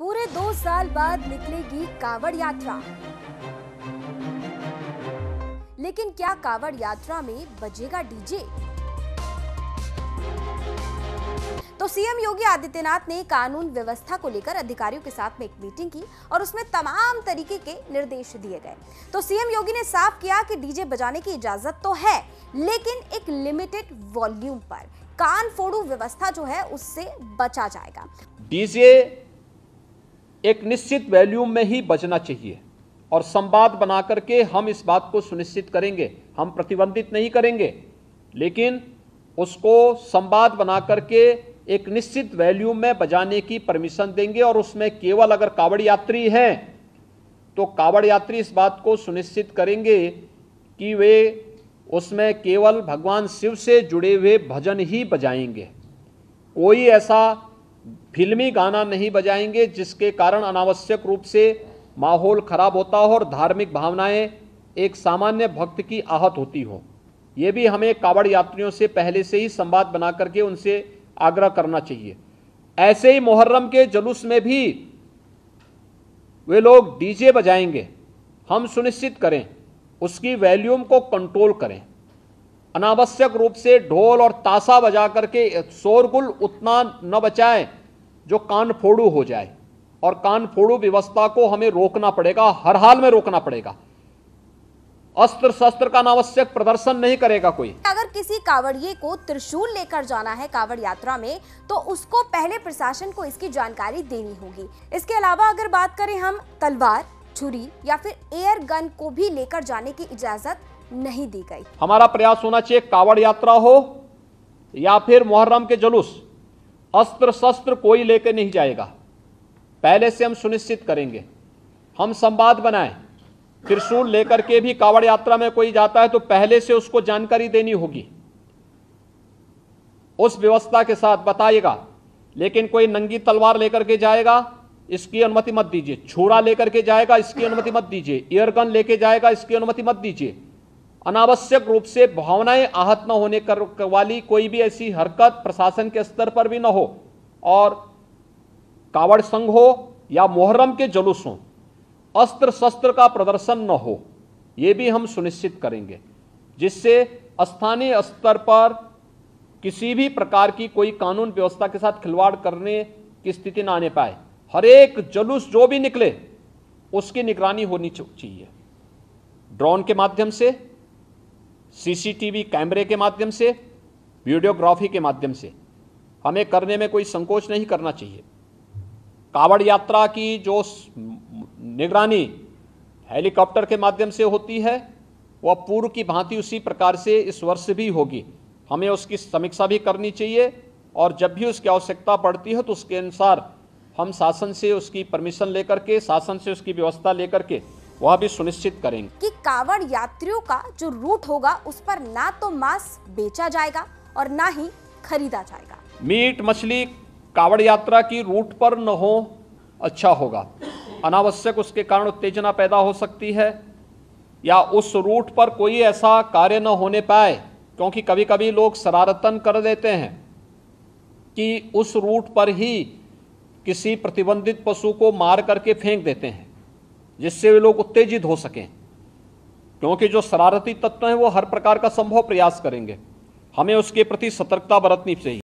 पूरे दो साल बाद निकलेगी कावड़ यात्रा लेकिन क्या कावड़ यात्रा में बजेगा डीजे तो सीएम योगी आदित्यनाथ ने कानून व्यवस्था को लेकर अधिकारियों के साथ में एक मीटिंग की और उसमें तमाम तरीके के निर्देश दिए गए तो सीएम योगी ने साफ किया कि डीजे बजाने की इजाजत तो है लेकिन एक लिमिटेड वॉल्यूम पर कान फोड़ू व्यवस्था जो है उससे बचा जाएगा डीजे एक निश्चित वैल्यू में ही बचना चाहिए और संवाद बना करके हम इस बात को सुनिश्चित करेंगे हम प्रतिबंधित नहीं करेंगे लेकिन उसको संवाद बना करके एक निश्चित वैल्यू में बजाने की परमिशन देंगे और उसमें केवल अगर कावड़ यात्री हैं तो कावड़ यात्री इस बात को सुनिश्चित करेंगे कि वे उसमें केवल भगवान शिव से जुड़े हुए भजन ही बजाएंगे कोई ऐसा फिल्मी गाना नहीं बजाएंगे जिसके कारण अनावश्यक रूप से माहौल खराब होता हो और धार्मिक भावनाएं एक सामान्य भक्त की आहत होती हो ये भी हमें कावड़ यात्रियों से पहले से ही संवाद बना करके उनसे आग्रह करना चाहिए ऐसे ही मुहर्रम के जुलूस में भी वे लोग डीजे बजाएंगे हम सुनिश्चित करें उसकी वैल्यूम को कंट्रोल करें अनावश्यक रूप से ढोल और ताशा बजा करके शोरगुल उतना न बचाएं जो कान फोड़ू हो जाए और कान फोड़ू व्यवस्था को हमें रोकना पड़ेगा हर हाल में रोकना पड़ेगा अस्त्र शस्त्र का अनावश्यक प्रदर्शन नहीं करेगा कोई अगर किसी कावड़िए को त्रिशूल लेकर जाना है कावड़ यात्रा में तो उसको पहले प्रशासन को इसकी जानकारी देनी होगी इसके अलावा अगर बात करें हम तलवार छुरी या फिर एयर गन को भी लेकर जाने की इजाजत नहीं दी गई हमारा प्रयास होना चाहिए कावड़ यात्रा हो या फिर मुहर्रम के जुलूस अस्त्र शस्त्र कोई लेकर नहीं जाएगा पहले से हम सुनिश्चित करेंगे हम संवाद बनाएं त्रिशूल लेकर के भी कावड़ यात्रा में कोई जाता है तो पहले से उसको जानकारी देनी होगी उस व्यवस्था के साथ बताइएगा लेकिन कोई नंगी तलवार लेकर के जाएगा इसकी अनुमति मत दीजिए छोड़ा लेकर के जाएगा इसकी अनुमति मत दीजिए एयरगन लेके जाएगा इसकी अनुमति मत दीजिए अनावश्यक रूप से भावनाएं आहत न होने कर वाली कोई भी ऐसी हरकत प्रशासन के स्तर पर भी न हो और कावड़ संघ हो या मुहर्रम के जुलूस हो अस्त्र शस्त्र का प्रदर्शन न हो ये भी हम सुनिश्चित करेंगे जिससे स्थानीय स्तर पर किसी भी प्रकार की कोई कानून व्यवस्था के साथ खिलवाड़ करने की स्थिति ना आने पाए हर एक जुलूस जो भी निकले उसकी निगरानी होनी चाहिए ड्रोन के माध्यम से सीसीटीवी कैमरे के माध्यम से वीडियोग्राफी के माध्यम से हमें करने में कोई संकोच नहीं करना चाहिए कावड़ यात्रा की जो निगरानी हेलीकॉप्टर के माध्यम से होती है वह पूर्व की भांति उसी प्रकार से इस वर्ष भी होगी हमें उसकी समीक्षा भी करनी चाहिए और जब भी उसकी आवश्यकता पड़ती है तो उसके अनुसार हम शासन से उसकी परमिशन लेकर के शासन से उसकी व्यवस्था लेकर के वह भी सुनिश्चित करेंगे कि कावड़ यात्रियों का जो रूट होगा उस पर ना तो मांस बेचा जाएगा और ना ही खरीदा जाएगा मीट मछली कावड़ यात्रा की रूट पर न हो अच्छा होगा अनावश्यक उसके कारण उत्तेजना पैदा हो सकती है या उस रूट पर कोई ऐसा कार्य न होने पाए क्योंकि कभी कभी लोग शरारतन कर देते हैं कि उस रूट पर ही किसी प्रतिबंधित पशु को मार करके फेंक देते हैं जिससे वे लोग उत्तेजित हो सकें क्योंकि जो शरारती तत्व हैं वो हर प्रकार का संभव प्रयास करेंगे हमें उसके प्रति सतर्कता बरतनी चाहिए